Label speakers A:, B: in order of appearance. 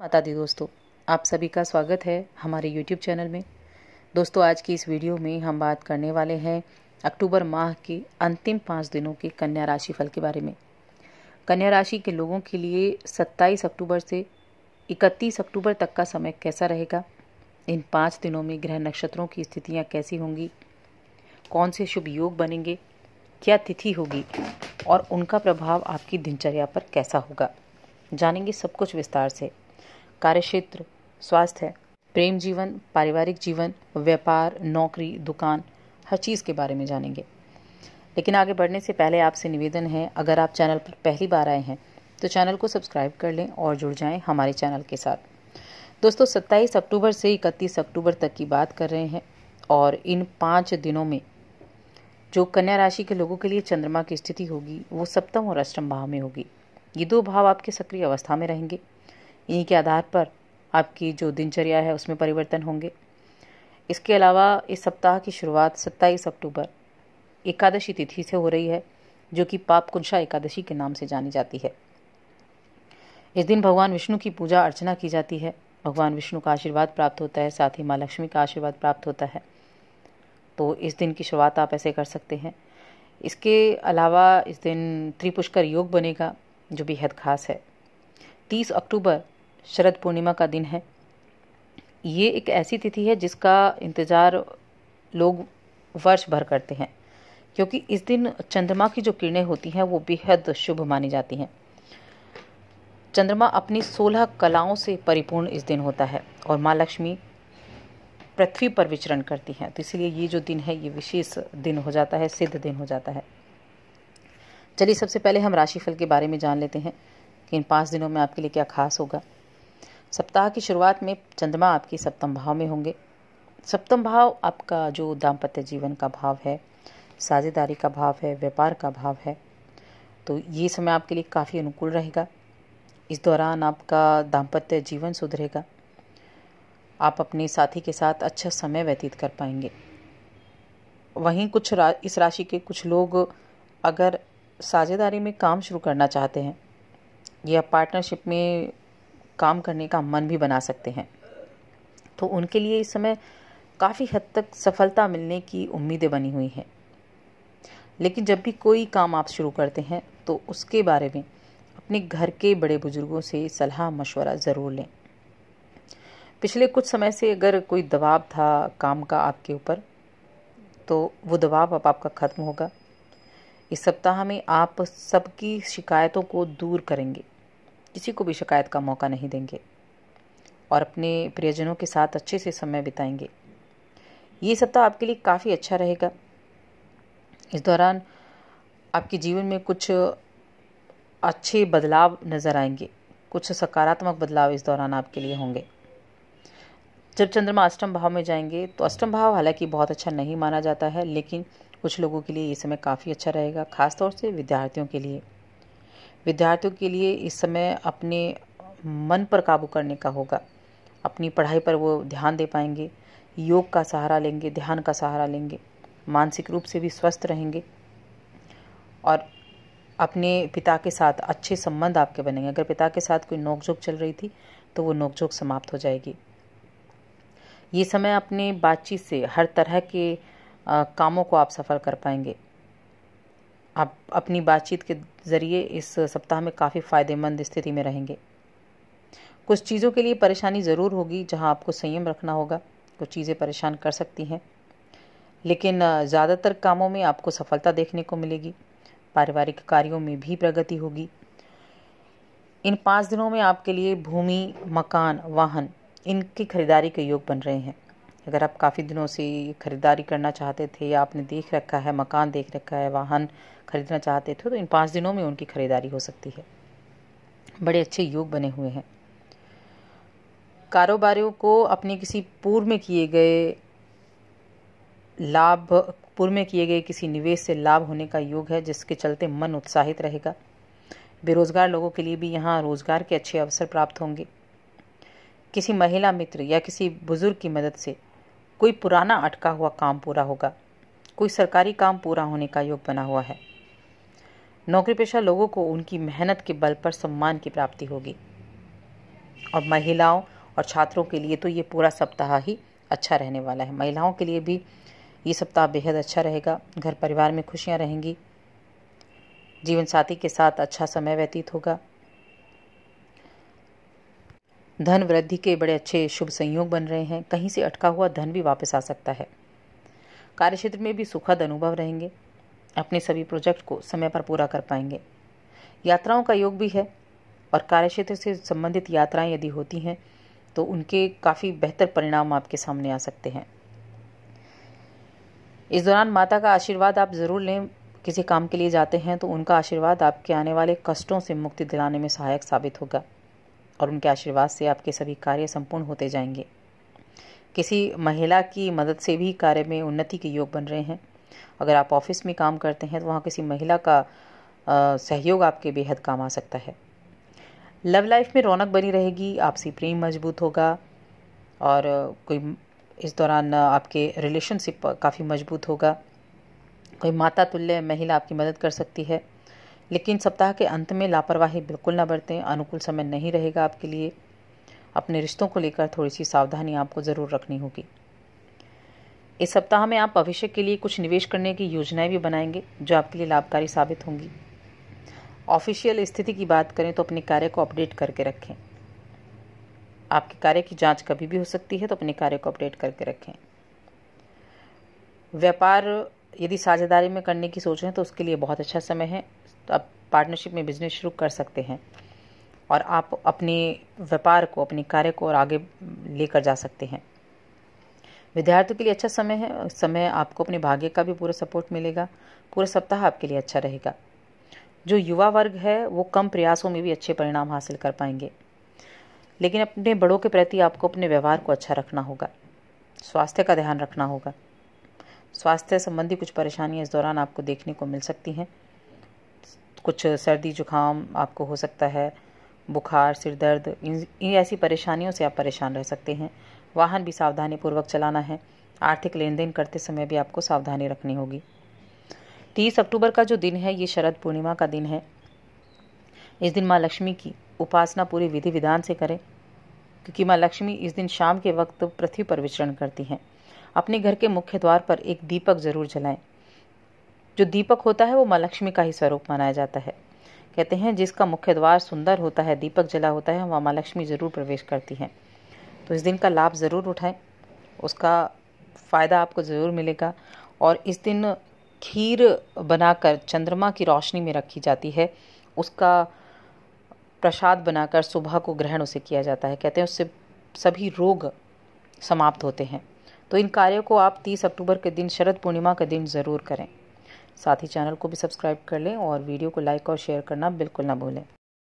A: माता दी दोस्तों आप सभी का स्वागत है हमारे YouTube चैनल में दोस्तों आज की इस वीडियो में हम बात करने वाले हैं अक्टूबर माह के अंतिम पाँच दिनों के कन्या राशि फल के बारे में कन्या राशि के लोगों के लिए 27 अक्टूबर से 31 अक्टूबर तक का समय कैसा रहेगा इन पाँच दिनों में ग्रह नक्षत्रों की स्थितियाँ कैसी होंगी कौन से शुभ योग बनेंगे क्या तिथि होगी और उनका प्रभाव आपकी दिनचर्या पर कैसा होगा जानेंगे सब कुछ विस्तार से कार्यक्षेत्र स्वास्थ्य प्रेम जीवन पारिवारिक जीवन व्यापार नौकरी दुकान हर चीज़ के बारे में जानेंगे लेकिन आगे बढ़ने से पहले आपसे निवेदन है अगर आप चैनल पर पहली बार आए हैं तो चैनल को सब्सक्राइब कर लें और जुड़ जाएं हमारे चैनल के साथ दोस्तों 27 अक्टूबर से 31 अक्टूबर तक की बात कर रहे हैं और इन पाँच दिनों में जो कन्या राशि के लोगों के लिए चंद्रमा की स्थिति होगी वो सप्तम और अष्टम भाव में होगी ये दो भाव आपके सक्रिय अवस्था में रहेंगे इन्हीं के आधार पर आपकी जो दिनचर्या है उसमें परिवर्तन होंगे इसके अलावा इस सप्ताह की शुरुआत 27 अक्टूबर एकादशी तिथि से हो रही है जो कि पाप कुंशा एकादशी के नाम से जानी जाती है इस दिन भगवान विष्णु की पूजा अर्चना की जाती है भगवान विष्णु का आशीर्वाद प्राप्त होता है साथ ही माँ लक्ष्मी का आशीर्वाद प्राप्त होता है तो इस दिन की शुरुआत आप ऐसे कर सकते हैं इसके अलावा इस दिन त्रिपुष्कर योग बनेगा जो बेहद खास है तीस अक्टूबर शरद पूर्णिमा का दिन है ये एक ऐसी तिथि है जिसका इंतज़ार लोग वर्ष भर करते हैं क्योंकि इस दिन चंद्रमा की जो किरणें होती हैं वो बेहद शुभ मानी जाती हैं चंद्रमा अपनी सोलह कलाओं से परिपूर्ण इस दिन होता है और माँ लक्ष्मी पृथ्वी पर विचरण करती हैं तो इसलिए ये जो दिन है ये विशेष दिन हो जाता है सिद्ध दिन हो जाता है चलिए सबसे पहले हम राशिफल के बारे में जान लेते हैं कि इन पाँच दिनों में आपके लिए क्या खास होगा सप्ताह की शुरुआत में चंद्रमा आपके सप्तम भाव में होंगे सप्तम भाव आपका जो दाम्पत्य जीवन का भाव है साझेदारी का भाव है व्यापार का भाव है तो ये समय आपके लिए काफ़ी अनुकूल रहेगा इस दौरान आपका दाम्पत्य जीवन सुधरेगा आप अपने साथी के साथ अच्छा समय व्यतीत कर पाएंगे वहीं कुछ रा, इस राशि के कुछ लोग अगर साझेदारी में काम शुरू करना चाहते हैं या पार्टनरशिप में काम करने का मन भी बना सकते हैं तो उनके लिए इस समय काफ़ी हद तक सफलता मिलने की उम्मीदें बनी हुई हैं लेकिन जब भी कोई काम आप शुरू करते हैं तो उसके बारे में अपने घर के बड़े बुजुर्गों से सलाह मशवरा ज़रूर लें पिछले कुछ समय से अगर कोई दबाव था काम का आपके ऊपर तो वो दबाव अब आपका ख़त्म होगा इस सप्ताह में आप सबकी शिकायतों को दूर करेंगे किसी को भी शिकायत का मौका नहीं देंगे और अपने प्रियजनों के साथ अच्छे से समय बिताएंगे ये सप्ताह आपके लिए काफ़ी अच्छा रहेगा इस दौरान आपके जीवन में कुछ अच्छे बदलाव नज़र आएंगे कुछ सकारात्मक बदलाव इस दौरान आपके लिए होंगे जब चंद्रमा अष्टम भाव में जाएंगे तो अष्टम भाव हालांकि बहुत अच्छा नहीं माना जाता है लेकिन कुछ लोगों के लिए ये समय काफ़ी अच्छा रहेगा खासतौर से विद्यार्थियों के लिए विद्यार्थियों के लिए इस समय अपने मन पर काबू करने का होगा अपनी पढ़ाई पर वो ध्यान दे पाएंगे योग का सहारा लेंगे ध्यान का सहारा लेंगे मानसिक रूप से भी स्वस्थ रहेंगे और अपने पिता के साथ अच्छे संबंध आपके बनेंगे अगर पिता के साथ कोई नोकझोंक चल रही थी तो वो नोकझोंक समाप्त हो जाएगी ये समय अपने बातचीत से हर तरह के आ, कामों को आप सफल कर पाएंगे आप अपनी बातचीत के ज़रिए इस सप्ताह में काफ़ी फ़ायदेमंद स्थिति में रहेंगे कुछ चीज़ों के लिए परेशानी ज़रूर होगी जहां आपको संयम रखना होगा कुछ चीज़ें परेशान कर सकती हैं लेकिन ज़्यादातर कामों में आपको सफलता देखने को मिलेगी पारिवारिक कार्यों में भी प्रगति होगी इन पाँच दिनों में आपके लिए भूमि मकान वाहन इनकी खरीदारी के योग बन रहे हैं अगर आप काफ़ी दिनों से ख़रीदारी करना चाहते थे या आपने देख रखा है मकान देख रखा है वाहन खरीदना चाहते थे तो इन पाँच दिनों में उनकी ख़रीदारी हो सकती है बड़े अच्छे योग बने हुए हैं कारोबारियों को अपने किसी पूर्व में किए गए लाभ पूर्व में किए गए किसी निवेश से लाभ होने का योग है जिसके चलते मन उत्साहित रहेगा बेरोजगार लोगों के लिए भी यहाँ रोजगार के अच्छे अवसर प्राप्त होंगे किसी महिला मित्र या किसी बुजुर्ग की मदद से कोई पुराना अटका हुआ काम पूरा होगा कोई सरकारी काम पूरा होने का योग बना हुआ है नौकरी पेशा लोगों को उनकी मेहनत के बल पर सम्मान की प्राप्ति होगी और महिलाओं और छात्रों के लिए तो ये पूरा सप्ताह ही अच्छा रहने वाला है महिलाओं के लिए भी ये सप्ताह बेहद अच्छा रहेगा घर परिवार में खुशियाँ रहेंगी जीवन साथी के साथ अच्छा समय व्यतीत होगा धन वृद्धि के बड़े अच्छे शुभ संयोग बन रहे हैं कहीं से अटका हुआ धन भी वापस आ सकता है कार्यक्षेत्र में भी सुखद अनुभव रहेंगे अपने सभी प्रोजेक्ट को समय पर पूरा कर पाएंगे यात्राओं का योग भी है और कार्यक्षेत्र से संबंधित यात्राएं यदि होती हैं तो उनके काफ़ी बेहतर परिणाम आपके सामने आ सकते हैं इस दौरान माता का आशीर्वाद आप ज़रूर लें किसी काम के लिए जाते हैं तो उनका आशीर्वाद आपके आने वाले कष्टों से मुक्ति दिलाने में सहायक साबित होगा और उनके आशीर्वाद से आपके सभी कार्य संपूर्ण होते जाएंगे किसी महिला की मदद से भी कार्य में उन्नति के योग बन रहे हैं अगर आप ऑफिस में काम करते हैं तो वहाँ किसी महिला का आ, सहयोग आपके बेहद काम आ सकता है लव लाइफ में रौनक बनी रहेगी आपसी प्रेम मजबूत होगा और कोई इस दौरान आपके रिलेशनशिप काफ़ी मजबूत होगा कोई माता तुल्य महिला आपकी मदद कर सकती है लेकिन सप्ताह के अंत में लापरवाही बिल्कुल ना बरतें अनुकूल समय नहीं रहेगा आपके लिए अपने रिश्तों को लेकर थोड़ी सी सावधानी आपको ज़रूर रखनी होगी इस सप्ताह में आप भविष्य के लिए कुछ निवेश करने की योजनाएं भी बनाएंगे जो आपके लिए लाभकारी साबित होंगी ऑफिशियल स्थिति की बात करें तो अपने कार्य को अपडेट करके रखें आपके कार्य की जांच कभी भी हो सकती है तो अपने कार्य को अपडेट करके रखें व्यापार यदि साझेदारी में करने की सोच रहे हैं तो उसके लिए बहुत अच्छा समय है तो आप पार्टनरशिप में बिजनेस शुरू कर सकते हैं और आप अपने व्यापार को अपने कार्य को और आगे लेकर जा सकते हैं विद्यार्थियों के लिए अच्छा समय है उस समय आपको अपने भाग्य का भी पूरा सपोर्ट मिलेगा पूरा सप्ताह आपके लिए अच्छा रहेगा जो युवा वर्ग है वो कम प्रयासों में भी अच्छे परिणाम हासिल कर पाएंगे लेकिन अपने बड़ों के प्रति आपको अपने व्यवहार को अच्छा रखना होगा स्वास्थ्य का ध्यान रखना होगा स्वास्थ्य संबंधी कुछ परेशानियां इस दौरान आपको देखने को मिल सकती हैं कुछ सर्दी जुकाम आपको हो सकता है बुखार सिर दर्द इन, इन ऐसी परेशानियों से आप परेशान रह सकते हैं वाहन भी सावधानी पूर्वक चलाना है आर्थिक लेन देन करते समय भी आपको सावधानी रखनी होगी तीस अक्टूबर का जो दिन है ये शरद पूर्णिमा का दिन है इस दिन माँ लक्ष्मी की उपासना पूरी विधि विधान से करें क्योंकि माँ लक्ष्मी इस दिन शाम के वक्त पृथ्वी पर विचरण करती हैं अपने घर के मुख्य द्वार पर एक दीपक जरूर जलाएं जो दीपक होता है वो माँ लक्ष्मी का ही स्वरूप मनाया जाता है कहते हैं जिसका मुख्य द्वार सुंदर होता है दीपक जला होता है वहाँ माँ लक्ष्मी ज़रूर प्रवेश करती हैं तो इस दिन का लाभ ज़रूर उठाएं उसका फ़ायदा आपको ज़रूर मिलेगा और इस दिन खीर बनाकर चंद्रमा की रोशनी में रखी जाती है उसका प्रसाद बनाकर सुबह को ग्रहण उसे किया जाता है कहते हैं उससे सभी रोग समाप्त होते हैं तो इन कार्यों को आप 30 अक्टूबर के दिन शरद पूर्णिमा के दिन ज़रूर करें साथ ही चैनल को भी सब्सक्राइब कर लें और वीडियो को लाइक और शेयर करना बिल्कुल ना भूलें